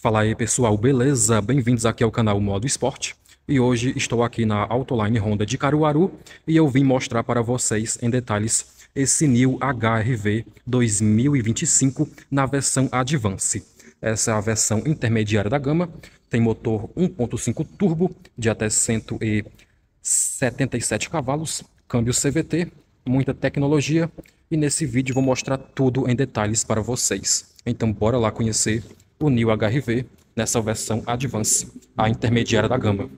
Fala aí pessoal, beleza? Bem-vindos aqui ao canal Modo Esporte e hoje estou aqui na Autoline Honda de Caruaru e eu vim mostrar para vocês em detalhes esse New HRV 2025 na versão Advance. Essa é a versão intermediária da gama, tem motor 1.5 turbo de até 177 cavalos, câmbio CVT, muita tecnologia e nesse vídeo vou mostrar tudo em detalhes para vocês. Então bora lá conhecer o New HRV, nessa versão Advance, a intermediária da gama.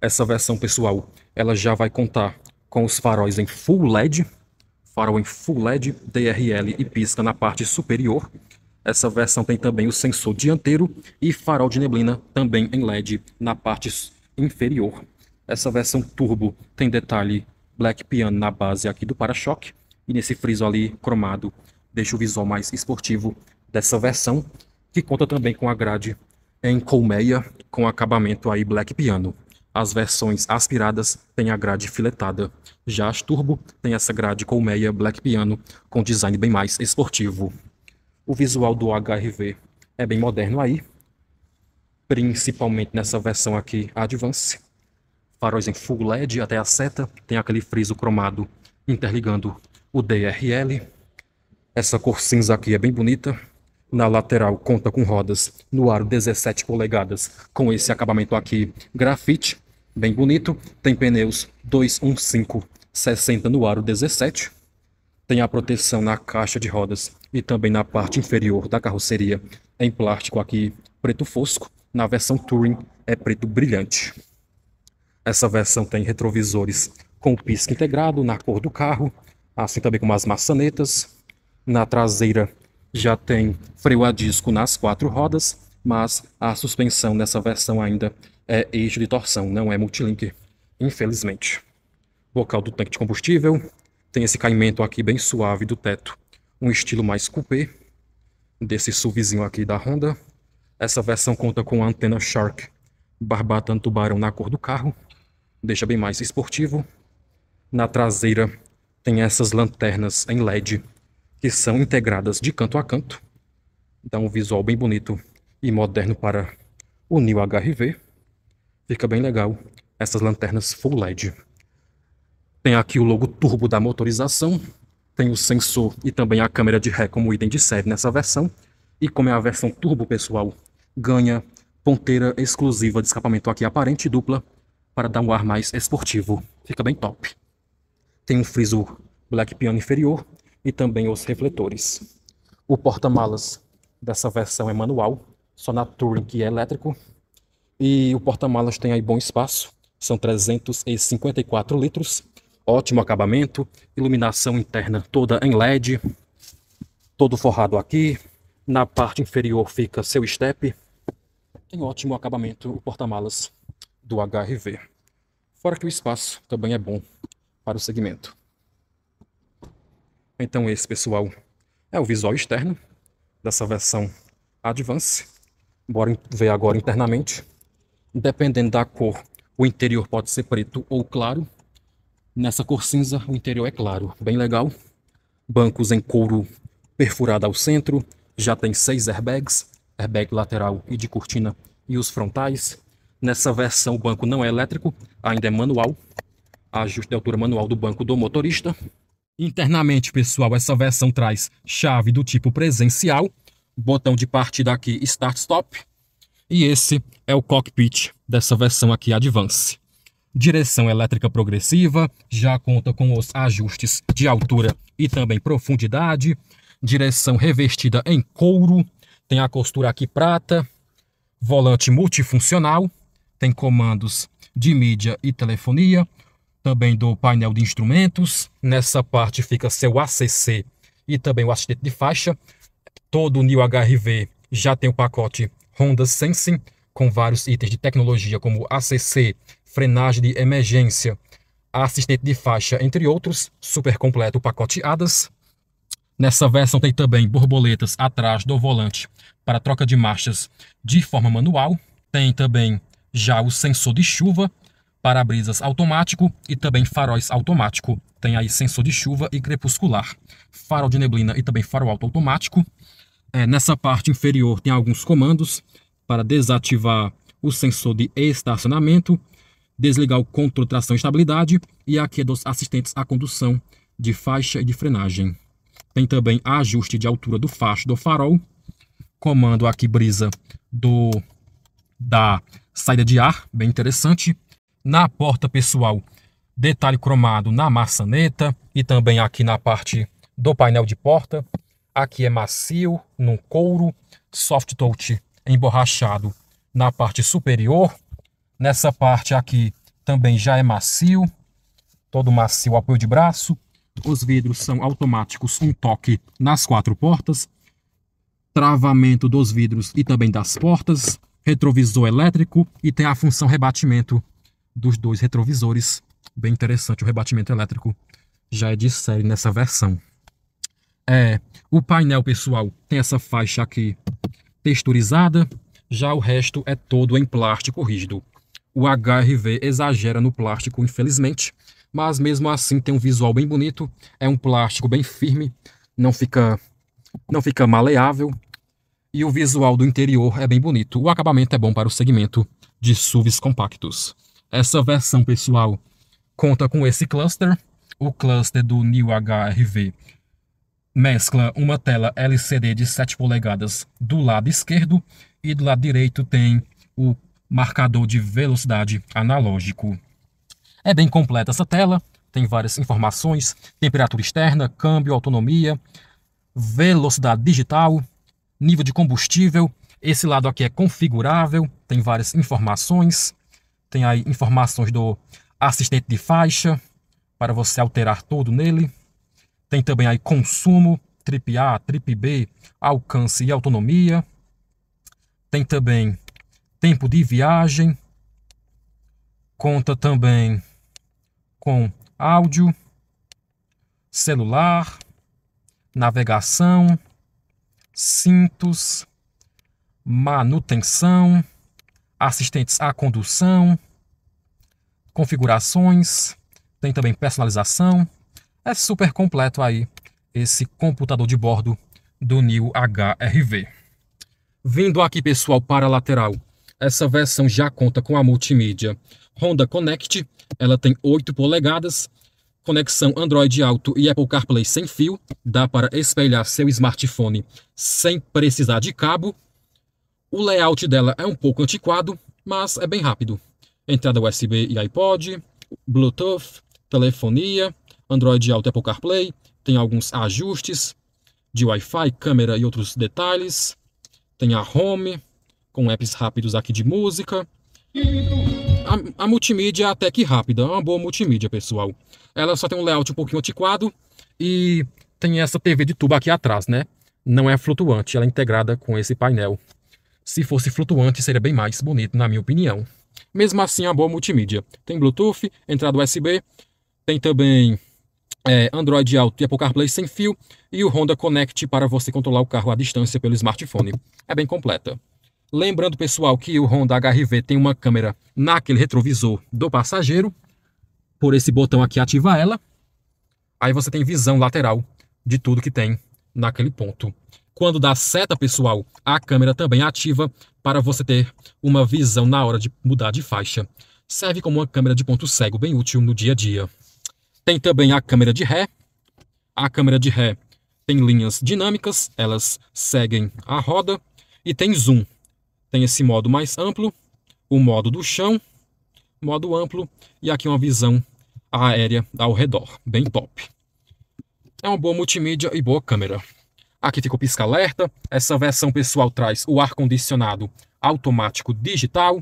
Essa versão, pessoal, ela já vai contar com os faróis em Full LED, farol em Full LED, DRL e pisca na parte superior. Essa versão tem também o sensor dianteiro e farol de neblina também em LED na parte inferior. Essa versão turbo tem detalhe black piano na base aqui do para-choque e nesse friso ali cromado deixa o visual mais esportivo dessa versão que conta também com a grade em colmeia com acabamento aí black piano. As versões aspiradas têm a grade filetada. Já as turbo tem essa grade colmeia black piano com design bem mais esportivo. O visual do HRV é bem moderno aí, principalmente nessa versão aqui Advance. Faróis em full LED até a seta, tem aquele friso cromado interligando o DRL. Essa cor cinza aqui é bem bonita, na lateral conta com rodas no aro 17 polegadas com esse acabamento aqui grafite, bem bonito. Tem pneus 215 60 no aro 17. Tem a proteção na caixa de rodas e também na parte inferior da carroceria em plástico aqui preto fosco. Na versão Touring é preto brilhante. Essa versão tem retrovisores com pisca integrado na cor do carro, assim também como as maçanetas. Na traseira já tem freio a disco nas quatro rodas, mas a suspensão nessa versão ainda é eixo de torção, não é multilink, infelizmente. Bocal do tanque de combustível, tem esse caimento aqui bem suave do teto, um estilo mais coupé, desse SUVzinho aqui da Honda. Essa versão conta com a antena Shark barbatana tubarão na cor do carro, deixa bem mais esportivo. Na traseira tem essas lanternas em LED que são integradas de canto a canto. Dá um visual bem bonito e moderno para o New HRV. Fica bem legal essas lanternas full LED. Tem aqui o logo turbo da motorização, tem o sensor e também a câmera de ré como item de série nessa versão. E como é a versão turbo, pessoal, ganha ponteira exclusiva de escapamento aqui aparente dupla para dar um ar mais esportivo. Fica bem top. Tem um friso black piano inferior e também os refletores. O porta-malas dessa versão é manual, só na Touring que é elétrico. E o porta-malas tem aí bom espaço, são 354 litros, ótimo acabamento, iluminação interna toda em LED, todo forrado aqui. Na parte inferior fica seu step. Tem ótimo acabamento o porta-malas do HRV. Fora que o espaço também é bom para o segmento. Então esse, pessoal, é o visual externo dessa versão Advance. Bora ver agora internamente. Dependendo da cor, o interior pode ser preto ou claro. Nessa cor cinza, o interior é claro. Bem legal. Bancos em couro perfurado ao centro. Já tem seis airbags. Airbag lateral e de cortina e os frontais. Nessa versão o banco não é elétrico, ainda é manual. Ajuste de altura manual do banco do motorista. Internamente, pessoal, essa versão traz chave do tipo presencial, botão de partida aqui Start Stop, e esse é o cockpit dessa versão aqui Advance. Direção elétrica progressiva, já conta com os ajustes de altura e também profundidade. Direção revestida em couro, tem a costura aqui prata, volante multifuncional, tem comandos de mídia e telefonia, também do painel de instrumentos. Nessa parte fica seu ACC e também o assistente de faixa. Todo o New HRV já tem o pacote Honda Sensing com vários itens de tecnologia como ACC, frenagem de emergência, assistente de faixa, entre outros. Super completo o pacote ADAS. Nessa versão tem também borboletas atrás do volante para troca de marchas de forma manual. Tem também já o sensor de chuva para-brisas automático e também faróis automático. Tem aí sensor de chuva e crepuscular, farol de neblina e também farol alto automático. É, nessa parte inferior tem alguns comandos para desativar o sensor de estacionamento, desligar o controle de tração e estabilidade e aqui é dos assistentes à condução de faixa e de frenagem. Tem também ajuste de altura do facho do farol, comando aqui brisa do da saída de ar, bem interessante, na porta pessoal, detalhe cromado na maçaneta e também aqui na parte do painel de porta. Aqui é macio, num couro, soft touch emborrachado na parte superior. Nessa parte aqui também já é macio, todo macio, apoio de braço. Os vidros são automáticos, um toque nas quatro portas. Travamento dos vidros e também das portas. Retrovisor elétrico e tem a função rebatimento dos dois retrovisores. Bem interessante, o rebatimento elétrico já é de série nessa versão. É, o painel, pessoal, tem essa faixa aqui texturizada, já o resto é todo em plástico rígido. O HRV exagera no plástico, infelizmente, mas mesmo assim tem um visual bem bonito, é um plástico bem firme, não fica não fica maleável e o visual do interior é bem bonito. O acabamento é bom para o segmento de SUVs compactos. Essa versão, pessoal, conta com esse cluster. O cluster do New HRV mescla uma tela LCD de 7 polegadas do lado esquerdo e do lado direito tem o marcador de velocidade analógico. É bem completa essa tela, tem várias informações, temperatura externa, câmbio, autonomia, velocidade digital, nível de combustível. Esse lado aqui é configurável, tem várias informações. Tem aí informações do assistente de faixa para você alterar tudo nele. Tem também aí consumo, trip A, trip B, alcance e autonomia. Tem também tempo de viagem. Conta também com áudio, celular, navegação, cintos, manutenção, assistentes à condução, configurações, tem também personalização. É super completo aí esse computador de bordo do New HRV. Vindo aqui, pessoal, para a lateral. Essa versão já conta com a multimídia Honda Connect. Ela tem 8 polegadas, conexão Android Auto e Apple CarPlay sem fio. Dá para espelhar seu smartphone sem precisar de cabo. O layout dela é um pouco antiquado, mas é bem rápido. Entrada USB e iPod, Bluetooth, telefonia, Android Auto Apple CarPlay, tem alguns ajustes de Wi-Fi, câmera e outros detalhes. Tem a Home, com apps rápidos aqui de música. A, a multimídia é até que rápida, é uma boa multimídia, pessoal. Ela só tem um layout um pouquinho antiquado e tem essa TV de tubo aqui atrás, né? Não é flutuante, ela é integrada com esse painel. Se fosse flutuante, seria bem mais bonito, na minha opinião. Mesmo assim, é uma boa multimídia. Tem Bluetooth, entrada USB, tem também é, Android Auto e Apple CarPlay sem fio e o Honda Connect para você controlar o carro à distância pelo smartphone. É bem completa. Lembrando, pessoal, que o Honda HRV v tem uma câmera naquele retrovisor do passageiro. Por esse botão aqui, ativa ela. Aí você tem visão lateral de tudo que tem naquele ponto. Quando dá seta, pessoal, a câmera também ativa para você ter uma visão na hora de mudar de faixa. Serve como uma câmera de ponto cego bem útil no dia a dia. Tem também a câmera de ré. A câmera de ré tem linhas dinâmicas, elas seguem a roda e tem zoom. Tem esse modo mais amplo, o modo do chão, modo amplo e aqui uma visão aérea ao redor, bem top. É uma boa multimídia e boa câmera. Aqui fica o pisca-alerta. Essa versão pessoal traz o ar-condicionado automático digital.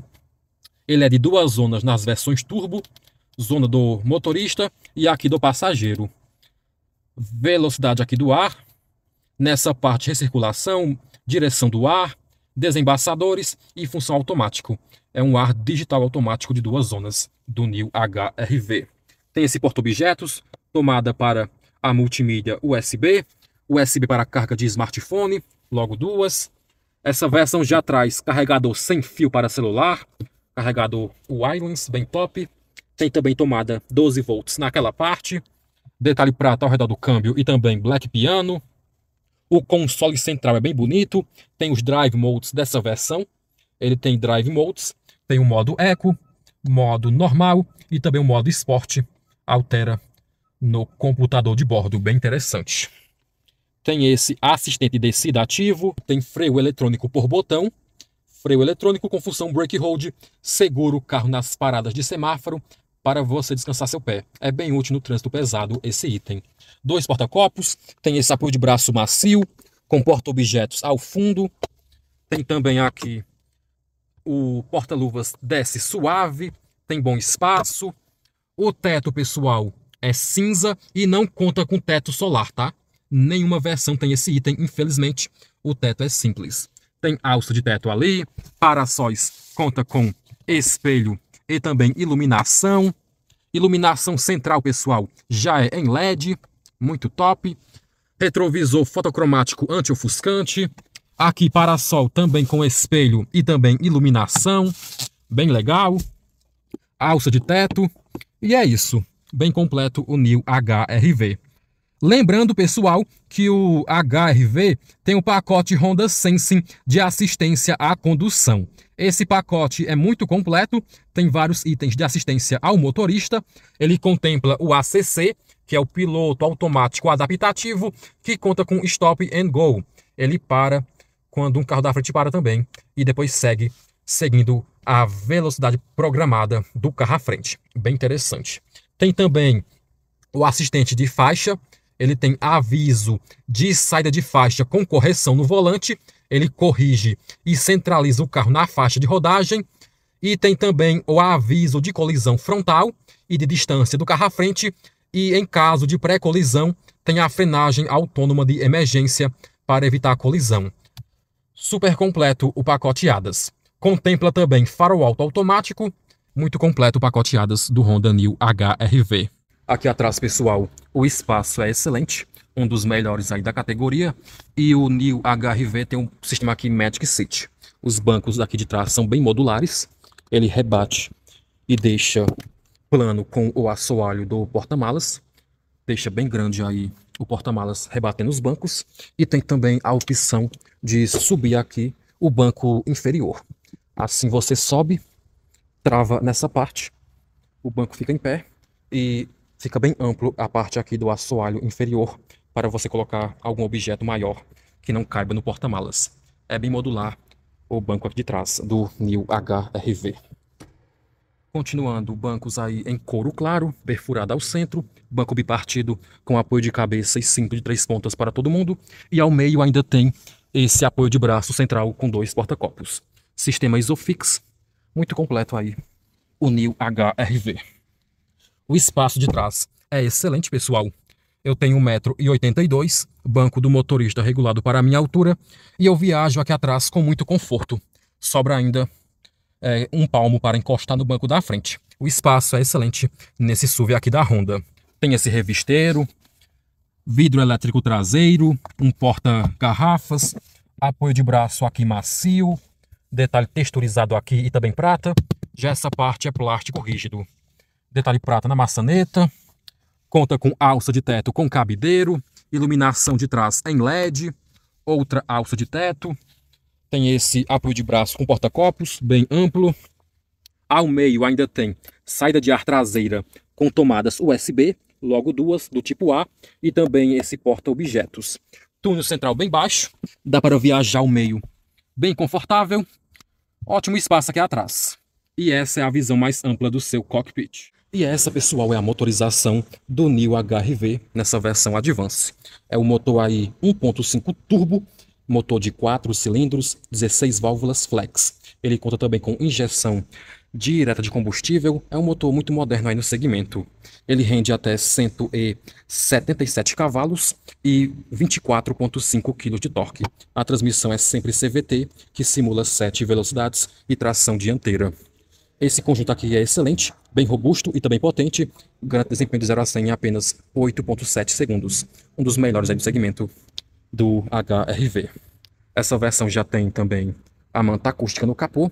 Ele é de duas zonas nas versões turbo, zona do motorista e aqui do passageiro. Velocidade aqui do ar, nessa parte recirculação, direção do ar, desembaçadores e função automático. É um ar digital automático de duas zonas do New HRV. Tem esse porta-objetos, tomada para a multimídia USB, USB para carga de smartphone, logo duas. Essa versão já traz carregador sem fio para celular, carregador wireless, bem top. Tem também tomada 12 volts naquela parte, detalhe prata ao redor do câmbio e também black piano. O console central é bem bonito, tem os drive modes dessa versão. Ele tem drive modes, tem o modo eco, modo normal e também o modo esporte. Altera no computador de bordo, bem interessante tem esse assistente de ativo, tem freio eletrônico por botão, freio eletrônico com função brake hold, segura o carro nas paradas de semáforo para você descansar seu pé. É bem útil no trânsito pesado esse item. Dois porta-copos, tem esse apoio de braço macio, comporta objetos ao fundo, tem também aqui o porta-luvas desce suave, tem bom espaço, o teto pessoal é cinza e não conta com teto solar, tá? Nenhuma versão tem esse item, infelizmente. O teto é simples. Tem alça de teto ali, para-sóis conta com espelho e também iluminação. Iluminação central, pessoal, já é em LED, muito top. Retrovisor fotocromático anti-ofuscante. Aqui para-sol também com espelho e também iluminação, bem legal. Alça de teto. E é isso, bem completo o New HRV. Lembrando, pessoal, que o HRV tem o pacote Honda Sensing de assistência à condução. Esse pacote é muito completo, tem vários itens de assistência ao motorista. Ele contempla o ACC, que é o piloto automático adaptativo, que conta com stop and go. Ele para quando um carro da frente para também e depois segue seguindo a velocidade programada do carro à frente. Bem interessante. Tem também o assistente de faixa, ele tem aviso de saída de faixa com correção no volante, ele corrige e centraliza o carro na faixa de rodagem, e tem também o aviso de colisão frontal e de distância do carro à frente, e em caso de pré-colisão, tem a frenagem autônoma de emergência para evitar a colisão. Super completo o pacote ADAS. Contempla também farol alto automático, muito completo o pacote ADAS do Honda New HRV. Aqui atrás, pessoal, o espaço é excelente, um dos melhores aí da categoria. E o New HRV tem um sistema aqui Magic City. Os bancos daqui de trás são bem modulares. Ele rebate e deixa plano com o assoalho do porta-malas. Deixa bem grande aí o porta-malas rebatendo os bancos. E tem também a opção de subir aqui o banco inferior. Assim você sobe, trava nessa parte, o banco fica em pé e Fica bem amplo a parte aqui do assoalho inferior para você colocar algum objeto maior que não caiba no porta-malas. É bem modular o banco aqui de trás do New HRV. Continuando, bancos aí em couro claro, perfurado ao centro, banco bipartido com apoio de cabeça e cinto de três pontas para todo mundo, e ao meio ainda tem esse apoio de braço central com dois porta-copos. Sistema Isofix, muito completo aí, o New HRV. O espaço de trás é excelente, pessoal. Eu tenho 1,82m, banco do motorista regulado para a minha altura, e eu viajo aqui atrás com muito conforto. Sobra ainda é, um palmo para encostar no banco da frente. O espaço é excelente nesse SUV aqui da Honda. Tem esse revisteiro, vidro elétrico traseiro, um porta-garrafas, apoio de braço aqui macio, detalhe texturizado aqui e também prata. Já essa parte é plástico rígido detalhe prata na maçaneta, conta com alça de teto com cabideiro, iluminação de trás em LED, outra alça de teto, tem esse apoio de braço com porta-copos bem amplo, ao meio ainda tem saída de ar traseira com tomadas USB, logo duas do tipo A, e também esse porta-objetos. Túnel central bem baixo, dá para viajar ao meio bem confortável, ótimo espaço aqui atrás. E essa é a visão mais ampla do seu cockpit. E essa, pessoal, é a motorização do New HRV nessa versão Advance. É o motor aí 1.5 turbo, motor de 4 cilindros, 16 válvulas flex. Ele conta também com injeção direta de combustível. É um motor muito moderno aí no segmento. Ele rende até 177 cavalos e 24.5 kg de torque. A transmissão é sempre CVT, que simula 7 velocidades e tração dianteira. Esse conjunto aqui é excelente, bem robusto e também potente, garante desempenho de 0 a 100 em apenas 8.7 segundos, um dos melhores do segmento do HRV. Essa versão já tem também a manta acústica no capô,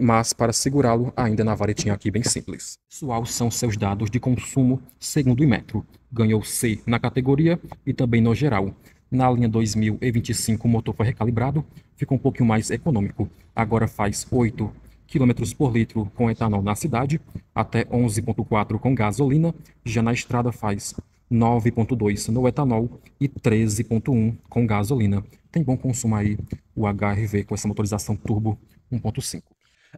mas para segurá-lo ainda na varetinha aqui bem simples. Pessoal, são seus dados de consumo segundo o Metro, Ganhou C na categoria e também no geral. Na linha 2025 o motor foi recalibrado, ficou um pouquinho mais econômico. Agora faz 8 km por litro com etanol na cidade, até 11,4 com gasolina, já na estrada faz 9,2 no etanol e 13,1 com gasolina. Tem bom consumo aí o HRV com essa motorização turbo 1.5.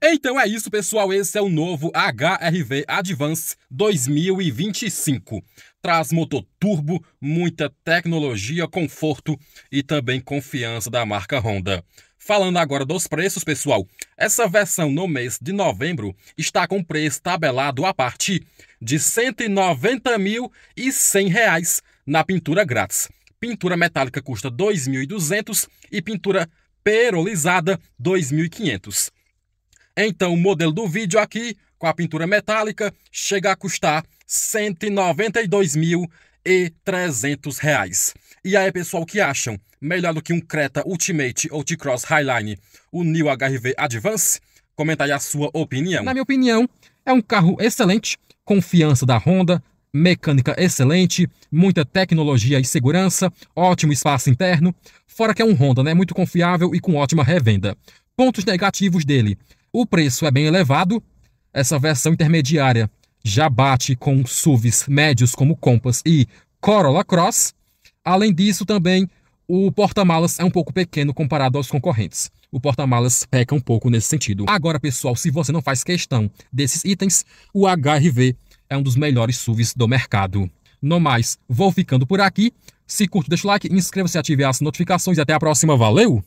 Então é isso, pessoal. Esse é o novo HRV Advance 2025. Traz motor turbo, muita tecnologia, conforto e também confiança da marca Honda. Falando agora dos preços, pessoal, essa versão no mês de novembro está com preço tabelado a partir de R$ 190.100 na pintura grátis. Pintura metálica custa 2.200 e pintura perolizada 2.500. Então, o modelo do vídeo aqui, com a pintura metálica, chega a custar R$ 192.300. E aí, pessoal, o que acham? Melhor do que um Creta Ultimate ou T-Cross Highline, o New HRV Advance? Comenta aí a sua opinião. Na minha opinião, é um carro excelente, confiança da Honda, mecânica excelente, muita tecnologia e segurança, ótimo espaço interno, fora que é um Honda, né? Muito confiável e com ótima revenda. Pontos negativos dele: o preço é bem elevado, essa versão intermediária já bate com SUVs médios como Compass e Corolla Cross. Além disso, também o porta-malas é um pouco pequeno comparado aos concorrentes. O porta-malas peca um pouco nesse sentido. Agora, pessoal, se você não faz questão desses itens, o HRV é um dos melhores SUVs do mercado. No mais, vou ficando por aqui. Se curte, deixa o like, inscreva-se, ative as notificações e até a próxima. Valeu!